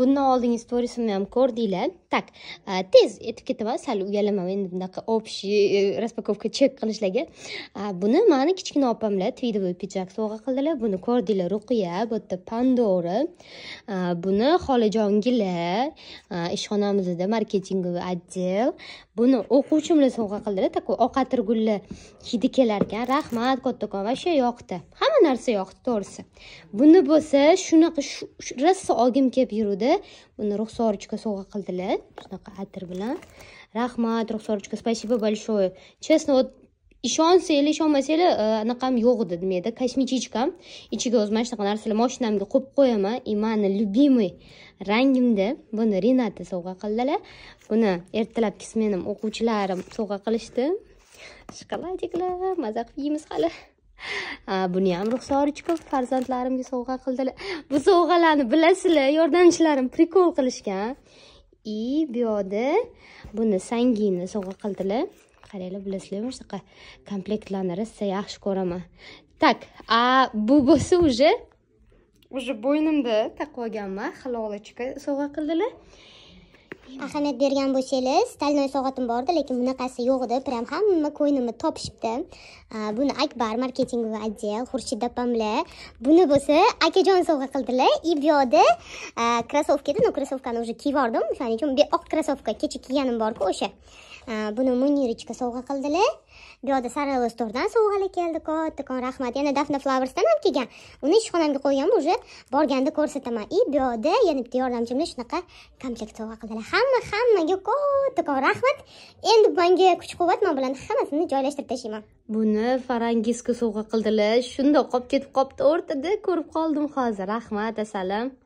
bundan oldingi storisimni ham ko'rdinglar так e, tez aytib ketaman sal uyalamaman endi bunaqa общий e, распаковка chek qilishlarga e, buni mani kichkina opamlar твидовый pidjak sovg'a qildilar buni ko'rdinglar ruqiya bu yerda pandora buni xolajongilar ishxonamizni marketingoviy отдел buni o'quvchimlar sovg'a qildilar такой oqatirgullar hidi kelarkan rahmat kattakon вообще yoqdi hamma narsa yoqdi to'g'risi buni bo'lsa shunaqa rosa olgim kelib yuruvdi keldi buni ruxsorochka sovg'a qildilar shunaqa atir bilan rahmat ruxsorochka спасибо большое честно вот ishonsanglar ishonmasanglar e, anaqam yo'q edi nimada kosmetichkam ichiga o'zman shunaqa narsalar moshinamga qo'yib qo'yaman и mani любимый rangimda buni renata sovg'a qildilar buni ertalabki smenim o'quvchilarim sovg'a qilishdi shokoladiklar maza qilib yeymiz hali buni ham ruxsori chiqib farzandlarimga sovg'a qildilar bu sovg'alarni bilasizlar yordamchilarim prikol qilishgan и bu yoqda buni sangini sovg'a qildilar qaranglar bilasizlarmi shunaqa komplektlarni rosa yaxshi ko'raman так а bu bo'lsa уже уже bo'ynimda taqib olganman hilolochka sovg'a qildilar ahamiyat bergan bo'lsangiz стальной soatim bordi lekin bunaqasi yo'q edi прям hamma ko'ynimni topishibdi buni akbar marketingovый отдел xurshid opamlar buni bo'lsa akajon sovg'a qildilar и bu yoqda krossovka edi ну krossovkani уже kiyib yubordim o'shaning uchun bu oq krossovka kecha kiyganim borku o'sha buni munirichka sovg'a qildilar bu buyoqda saralov storedan sovg'alar keldi kattakon rahmat yana dafna flowersdan ham kelgan uni ishxonamga qo'yganman уже borganda ko'rsataman и buyoqda yana bitta yordamchimni shunaqa komplekt sovg'a qildilar hamma hammaga kattakon rahmat endi manga kuch quvvat man bilan hammasini joylashtirib tashlayman buni farangizga sovg'a qildilar shundoq qolib ketib qolibdi o'rtada ko'rib qoldim hozir rahmat asalim